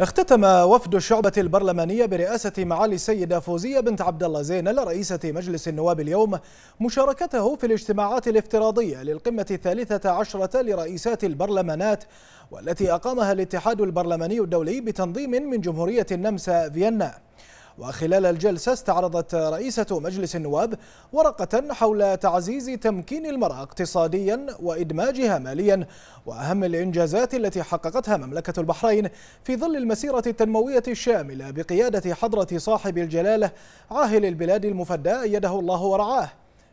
اختتم وفد الشعبة البرلمانية برئاسة معالي السيدة فوزية بنت عبد الله زينل رئيسة مجلس النواب اليوم مشاركته في الاجتماعات الافتراضية للقمة الثالثة عشرة لرئيسات البرلمانات والتي أقامها الاتحاد البرلماني الدولي بتنظيم من جمهورية النمسا فيينا وخلال الجلسة استعرضت رئيسة مجلس النواب ورقة حول تعزيز تمكين المرأة اقتصاديا وإدماجها ماليا وأهم الإنجازات التي حققتها مملكة البحرين في ظل المسيرة التنموية الشاملة بقيادة حضرة صاحب الجلالة عاهل البلاد المفدى أيده الله ورعاه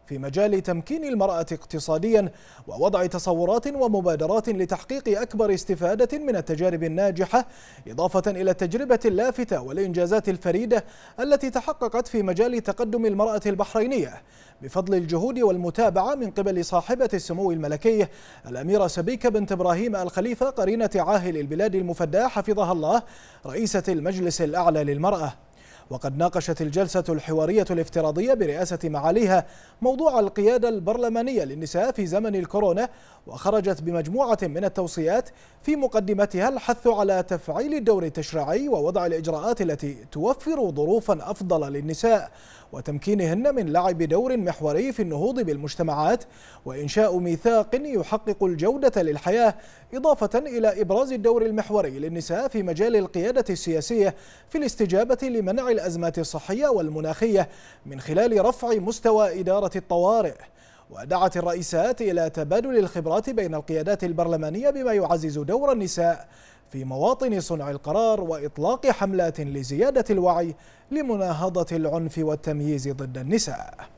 في مجال تمكين المرأة اقتصاديا ووضع تصورات ومبادرات لتحقيق أكبر استفادة من التجارب الناجحة إضافة إلى التجربة اللافتة والإنجازات الفريدة التي تحققت في مجال تقدم المرأة البحرينية بفضل الجهود والمتابعة من قبل صاحبة السمو الملكي الأميرة سبيكة بنت إبراهيم الخليفة قرينة عاهل البلاد المفدى حفظها الله رئيسة المجلس الأعلى للمرأة وقد ناقشت الجلسة الحوارية الافتراضية برئاسة معاليها موضوع القيادة البرلمانية للنساء في زمن الكورونا وخرجت بمجموعة من التوصيات في مقدمتها الحث على تفعيل الدور التشريعي ووضع الإجراءات التي توفر ظروفا أفضل للنساء وتمكينهن من لعب دور محوري في النهوض بالمجتمعات وإنشاء ميثاق يحقق الجودة للحياة إضافة إلى إبراز الدور المحوري للنساء في مجال القيادة السياسية في الاستجابة لمنع الأزمات الصحية والمناخية من خلال رفع مستوى إدارة الطوارئ ودعت الرئيسات إلى تبادل الخبرات بين القيادات البرلمانية بما يعزز دور النساء في مواطن صنع القرار وإطلاق حملات لزيادة الوعي لمناهضة العنف والتمييز ضد النساء